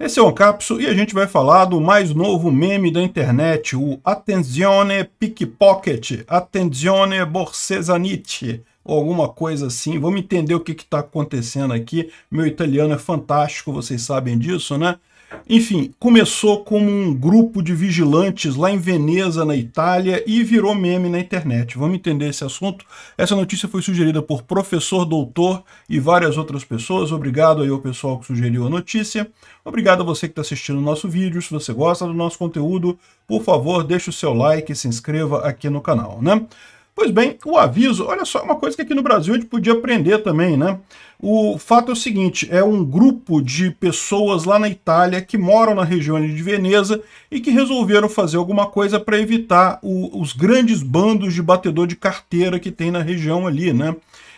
Esse é o Ancapso e a gente vai falar do mais novo meme da internet, o Attenzione Pickpocket, Attenzione Borsesanite, ou alguma coisa assim. Vamos entender o que está acontecendo aqui. Meu italiano é fantástico, vocês sabem disso, né? Enfim, começou como um grupo de vigilantes lá em Veneza, na Itália, e virou meme na internet. Vamos entender esse assunto? Essa notícia foi sugerida por professor, doutor e várias outras pessoas. Obrigado aí ao pessoal que sugeriu a notícia. Obrigado a você que está assistindo o nosso vídeo. Se você gosta do nosso conteúdo, por favor, deixe o seu like e se inscreva aqui no canal, né? Pois bem, o aviso, olha só, é uma coisa que aqui no Brasil a gente podia aprender também, né? O fato é o seguinte, é um grupo de pessoas lá na Itália que moram na região de Veneza e que resolveram fazer alguma coisa para evitar o, os grandes bandos de batedor de carteira que tem na região ali, né?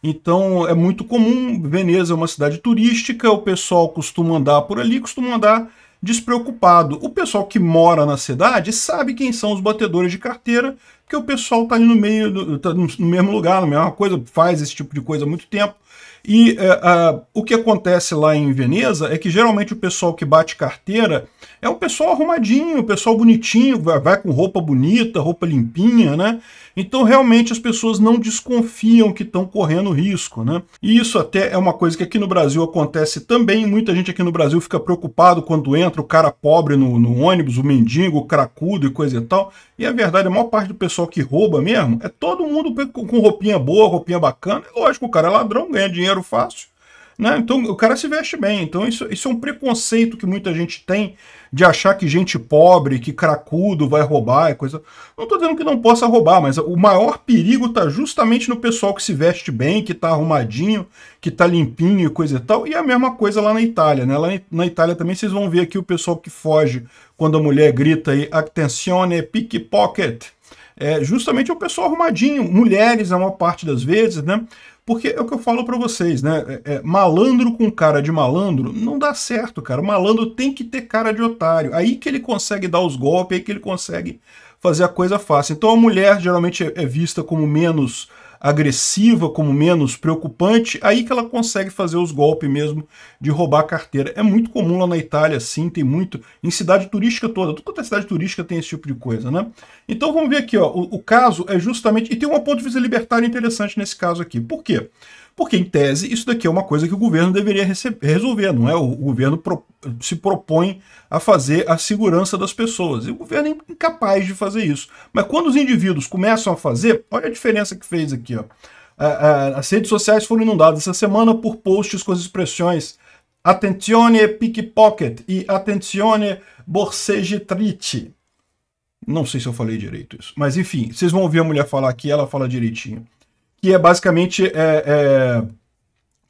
Então é muito comum, Veneza é uma cidade turística, o pessoal costuma andar por ali, costuma andar despreocupado. O pessoal que mora na cidade sabe quem são os batedores de carteira, que o pessoal está ali no meio, tá no mesmo lugar, na mesma coisa, faz esse tipo de coisa há muito tempo. E uh, uh, o que acontece lá em Veneza é que geralmente o pessoal que bate carteira é o pessoal arrumadinho, o pessoal bonitinho, vai, vai com roupa bonita, roupa limpinha, né? Então realmente as pessoas não desconfiam que estão correndo risco, né? E isso até é uma coisa que aqui no Brasil acontece também. Muita gente aqui no Brasil fica preocupado quando entra o cara pobre no, no ônibus, o mendigo, o cracudo e coisa e tal. E a verdade, a maior parte do pessoal que rouba mesmo é todo mundo com roupinha boa, roupinha bacana. É lógico, o cara é ladrão, ganha dinheiro dinheiro fácil. Né? Então o cara se veste bem. Então isso, isso é um preconceito que muita gente tem de achar que gente pobre, que cracudo vai roubar e coisa. Não estou dizendo que não possa roubar, mas o maior perigo está justamente no pessoal que se veste bem, que está arrumadinho, que está limpinho e coisa e tal. E a mesma coisa lá na Itália, né? Lá na Itália também vocês vão ver aqui o pessoal que foge quando a mulher grita aí, attenzione, pickpocket. É, justamente o é pessoal arrumadinho, mulheres a maior parte das vezes, né? Porque é o que eu falo para vocês, né? É, é, malandro com cara de malandro não dá certo, cara. O malandro tem que ter cara de otário. Aí que ele consegue dar os golpes, aí que ele consegue fazer a coisa fácil. Então a mulher geralmente é, é vista como menos agressiva, como menos preocupante, aí que ela consegue fazer os golpes mesmo de roubar a carteira. É muito comum lá na Itália, sim, tem muito, em cidade turística toda, toda é cidade turística tem esse tipo de coisa, né? Então vamos ver aqui, ó, o, o caso é justamente, e tem uma ponto de vista libertário interessante nesse caso aqui. Por quê? Porque, em tese, isso daqui é uma coisa que o governo deveria receber, resolver, não é? O, governo pro, se propõe a fazer a segurança das pessoas. E o governo é incapaz de fazer isso. Mas quando os indivíduos começam a fazer, olha a diferença que fez aqui. Ó. as redes sociais foram inundadas essa semana por posts com as expressões Atenzione pickpocket e Atenzione borsegetrite. Não sei se eu falei direito isso. Mas enfim, vocês vão ouvir a mulher falar aqui, ela fala direitinho que é basicamente é, é,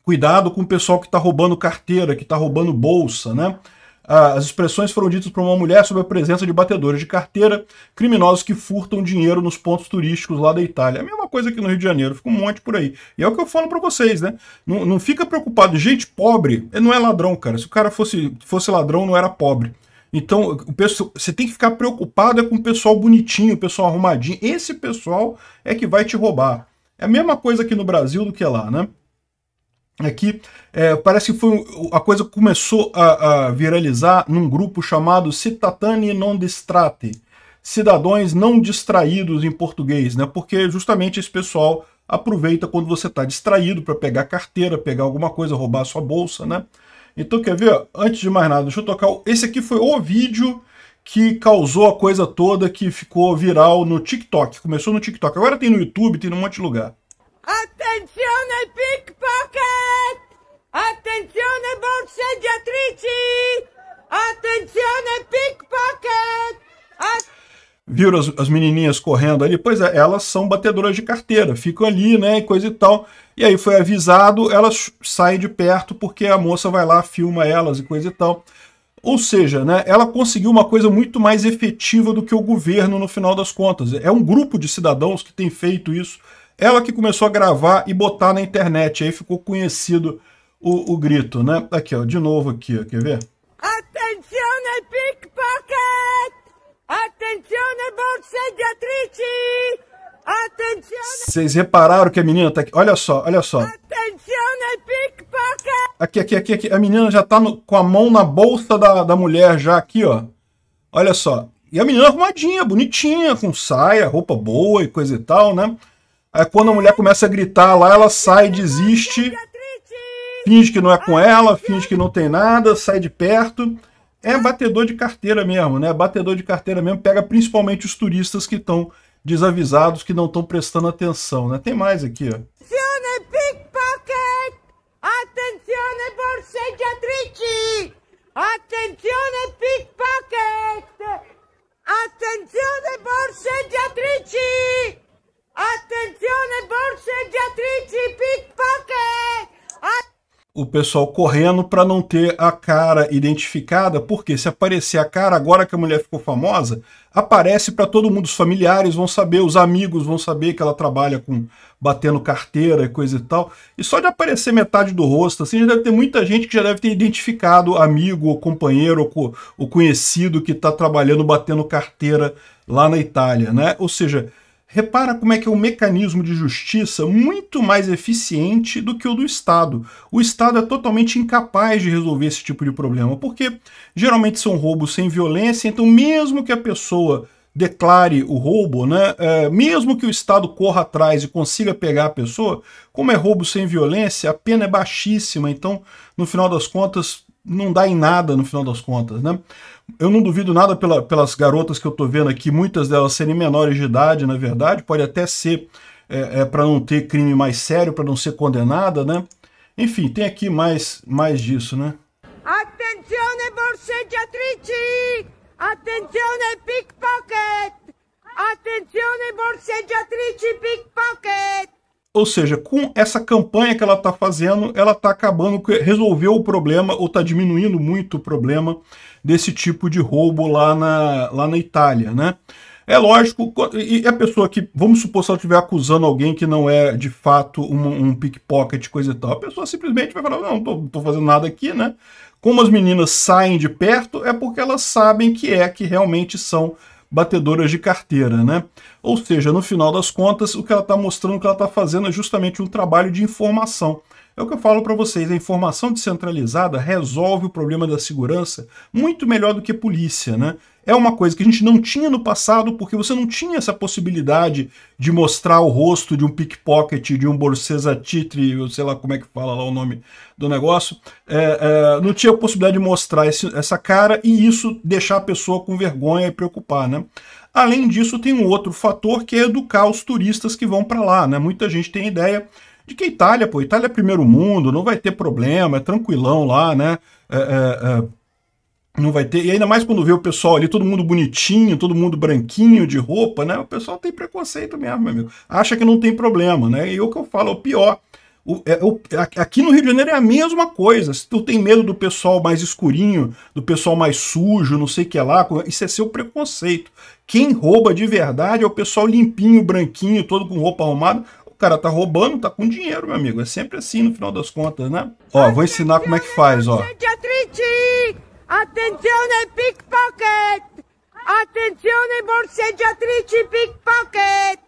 cuidado com o pessoal que está roubando carteira, que está roubando bolsa, né? Ah, as expressões foram ditas por uma mulher sobre a presença de batedores de carteira, criminosos que furtam dinheiro nos pontos turísticos lá da Itália. É a mesma coisa aqui no Rio de Janeiro, fica um monte por aí. E é o que eu falo para vocês, né? Não, não fica preocupado. Gente pobre é, não é ladrão, cara. Se o cara fosse, fosse ladrão, não era pobre. Então, o pessoal, você tem que ficar preocupado é com o pessoal bonitinho, o pessoal arrumadinho. Esse pessoal é que vai te roubar. É a mesma coisa aqui no Brasil do que lá, né? Aqui é, é, parece que foi a coisa começou a, a viralizar num grupo chamado Citatani non distrate, cidadãos não distraídos em português, né? Porque justamente esse pessoal aproveita quando você está distraído para pegar carteira, pegar alguma coisa, roubar a sua bolsa, né? Então quer ver? Antes de mais nada, deixa eu tocar. Esse aqui foi o vídeo que causou a coisa toda que ficou viral no TikTok. Começou no TikTok. Agora tem no YouTube, tem num monte de lugar. Attenzione né, pickpocket! Attenzione né, borsa di atrici! Attenzione né, pickpocket! Viram as, as menininhas correndo ali? Pois é, elas são batedoras de carteira, ficam ali, né, e coisa e tal. E aí foi avisado, elas saem de perto porque a moça vai lá, filma elas e coisa e tal. Ou seja, né, ela conseguiu uma coisa muito mais efetiva do que o governo no final das contas. É um grupo de cidadãos que tem feito isso. Ela que começou a gravar e botar na internet, aí ficou conhecido o, o grito, né? Aqui, ó, de novo aqui, ó, quer ver? Atenção, né, pickpocket! Atenção, né, bolsa de atrite! Atenção! Né- Vocês repararam que a menina tá aqui? Olha só, olha só. Aqui, aqui, aqui, aqui. A menina já tá no, com a mão na bolsa da, da mulher, já aqui, ó. Olha só. E a menina arrumadinha, bonitinha, com saia, roupa boa e coisa e tal, né? Aí quando a mulher começa a gritar lá, ela sai, desiste, finge que não é com ela, finge que não tem nada, sai de perto. É batedor de carteira mesmo, né? Batedor de carteira mesmo, pega principalmente os turistas que estão desavisados, que não estão prestando atenção, né? Tem mais aqui, ó. Attenzione pickpocket! Attenzione borseggiatrici! o pessoal correndo para não ter a cara identificada, porque se aparecer a cara agora que a mulher ficou famosa, aparece para todo mundo, os familiares vão saber, os amigos vão saber que ela trabalha com batendo carteira e coisa e tal. E só de aparecer metade do rosto, assim, já deve ter muita gente que já deve ter identificado amigo ou companheiro ou, ou conhecido que está trabalhando batendo carteira lá na Itália, né? Ou seja, Repara como é que é o um mecanismo de justiça muito mais eficiente do que o do Estado. O Estado é totalmente incapaz de resolver esse tipo de problema, porque geralmente são roubos sem violência, então mesmo que a pessoa declare o roubo, né, é, mesmo que o Estado corra atrás e consiga pegar a pessoa, como é roubo sem violência, a pena é baixíssima, então, no final das contas, não dá em nada no final das contas, né? Eu não duvido nada pela, pelas garotas que eu tô vendo aqui, muitas delas serem menores de idade, na verdade, pode até ser é, é para não ter crime mais sério, para não ser condenada, né? Enfim, tem aqui mais, mais disso, né? Attenzione é borseggiatrici! Attenzione é pickpocket! Attenzione é borseggiatrici pickpocket! Ou seja, com essa campanha que ela está fazendo, ela está acabando, resolveu o problema ou está diminuindo muito o problema desse tipo de roubo lá na, lá na Itália, né? É lógico, e a pessoa que, vamos supor, se ela estiver acusando alguém que não é de fato um, um pickpocket, coisa e tal, a pessoa simplesmente vai falar: não, não estou fazendo nada aqui, né? Como as meninas saem de perto, é porque elas sabem que é que realmente são batedoras de carteira, né? Ou seja, no final das contas, o que ela está mostrando, o que ela está fazendo é justamente um trabalho de informação. É o que eu falo para vocês, a informação descentralizada resolve o problema da segurança muito melhor do que a polícia, né? é uma coisa que a gente não tinha no passado, porque você não tinha essa possibilidade de mostrar o rosto de um pickpocket, de um Borsesa Titre, ou sei lá como é que fala lá o nome do negócio. É, é, não tinha a possibilidade de mostrar esse, essa cara e isso deixar a pessoa com vergonha e preocupar, né? Além disso, tem um outro fator que é educar os turistas que vão para lá, né? Muita gente tem ideia de que Itália, pô, Itália é primeiro mundo, não vai ter problema, é tranquilão lá, né? É, é, é não vai ter. E ainda mais quando vê o pessoal ali, todo mundo bonitinho, todo mundo branquinho de roupa, né? O pessoal tem preconceito mesmo, meu amigo. Acha que não tem problema, né? E é o que eu falo, é o pior. O, é, o, aqui no Rio de Janeiro é a mesma coisa. Se tu tem medo do pessoal mais escurinho, do pessoal mais sujo, não sei o que lá, isso é seu preconceito. Quem rouba de verdade é o pessoal limpinho, branquinho, todo com roupa arrumada o cara tá roubando, tá com dinheiro, meu amigo. É sempre assim no final das contas, né? Ó, vou ensinar como é que faz, ó. Attenzione pickpocket! Attenzione borseggiatrice pickpocket!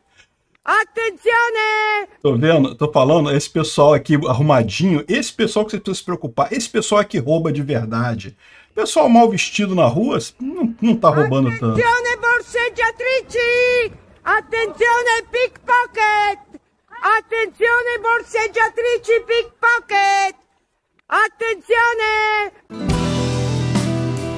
Attenzione! Tô vendo, tô falando, esse pessoal aqui arrumadinho, esse pessoal que você precisa se preocupar, esse pessoal é que rouba de verdade. Pessoal mal vestido na rua não, não tá roubando Attenzione, tanto. Attenzione borseggiatrice! Attenzione pickpocket! Attenzione borseggiatrice pickpocket! Attenzione!